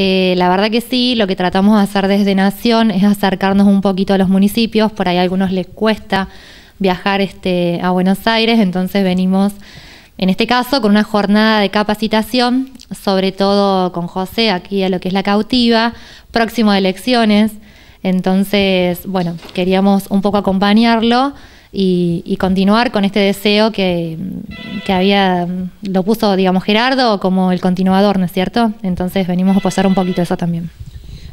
Eh, la verdad que sí, lo que tratamos de hacer desde Nación es acercarnos un poquito a los municipios, por ahí a algunos les cuesta viajar este, a Buenos Aires, entonces venimos en este caso con una jornada de capacitación, sobre todo con José aquí a lo que es la cautiva, próximo a elecciones, entonces, bueno, queríamos un poco acompañarlo. Y, y, continuar con este deseo que que había, mm, lo puso, digamos, Gerardo como el continuador, ¿no es cierto? Entonces venimos a pasar un poquito eso también.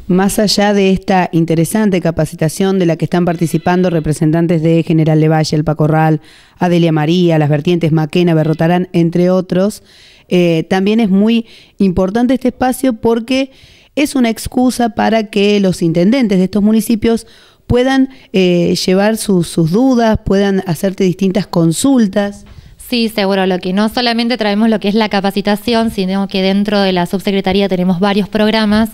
Más allá de esta interesante capacitación de la que están participando representantes de General Levalle, El Pacorral, Adelia María, Las Vertientes, Maquena, Berrotarán, entre otros, eh, también es muy importante este espacio porque es una excusa para que los intendentes de estos municipios puedan eh, llevar sus dudas, puedan hacerte distintas consultas. Sí, seguro, que No solamente traemos lo que es la capacitación, sino que dentro de la subsecretaría tenemos varios programas.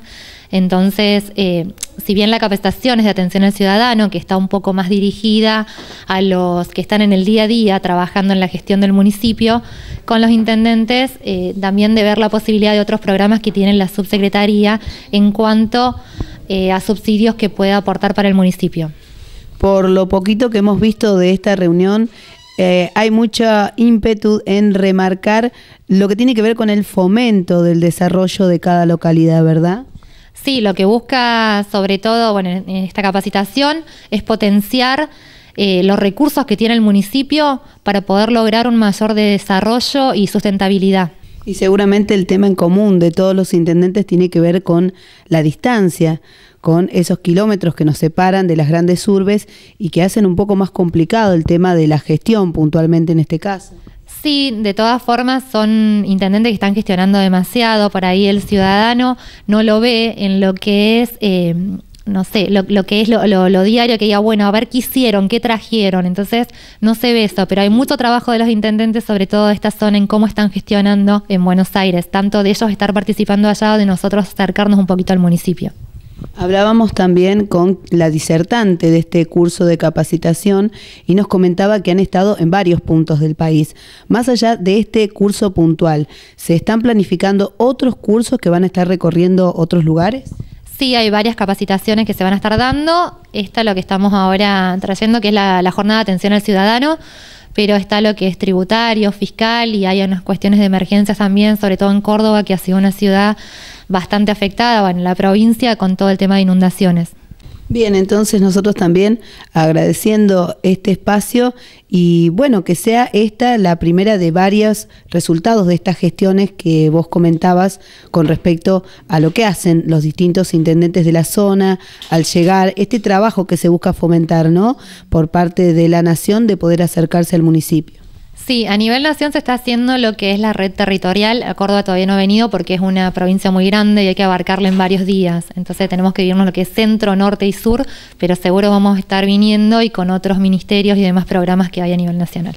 Entonces, eh, si bien la capacitación es de atención al ciudadano, que está un poco más dirigida a los que están en el día a día trabajando en la gestión del municipio, con los intendentes eh, también de ver la posibilidad de otros programas que tiene la subsecretaría en cuanto eh, a subsidios que pueda aportar para el municipio por lo poquito que hemos visto de esta reunión, eh, hay mucho ímpetu en remarcar lo que tiene que ver con el fomento del desarrollo de cada localidad, ¿verdad? Sí, lo que busca sobre todo, en esta capacitación es potenciar eh, los recursos que tiene el municipio para poder lograr un mayor desarrollo y sustentabilidad. Y seguramente el tema en común de todos los intendentes tiene que ver con la distancia, con esos kilómetros que nos separan de las grandes urbes y que hacen un poco más complicado el tema de la gestión puntualmente en este caso. Sí, de todas formas son intendentes que están gestionando demasiado, por ahí el ciudadano no lo ve en lo que es... Eh, no sé, lo, que es lo, lo, diario, que diga, bueno, a ver qué hicieron, qué trajeron. Entonces, no se ve eso, pero hay mucho trabajo de los intendentes, sobre todo de esta zona, en cómo están gestionando en Buenos Aires, tanto de ellos estar participando allá o de nosotros acercarnos un poquito al municipio. Hablábamos también con la disertante de este curso de capacitación y nos comentaba que han estado en varios puntos del país. Más allá de este curso puntual, ¿se están planificando otros cursos que van a estar recorriendo otros lugares? Sí, hay varias capacitaciones que se van a estar dando. Esta es lo que estamos ahora trayendo, que es la, la jornada de atención al ciudadano pero está lo que es tributario, fiscal y hay unas cuestiones de emergencias también, sobre todo en Córdoba, que ha sido una ciudad bastante afectada, bueno, la provincia con todo el tema de inundaciones. Bien, entonces nosotros también agradeciendo este espacio y bueno, que sea esta la primera de varios resultados de estas gestiones que vos comentabas con respecto a lo que hacen los distintos intendentes de la zona al llegar, este trabajo que se busca fomentar, ¿no? Por parte de la nación de poder acercarse al municipio. Sí, a nivel nación se está haciendo lo que es la red territorial. A Córdoba todavía no ha venido porque es una provincia muy grande y hay que abarcarla en varios días. Entonces tenemos que irnos lo que es centro, norte y sur, pero seguro vamos a estar viniendo y con otros ministerios y demás programas que hay a nivel nacional.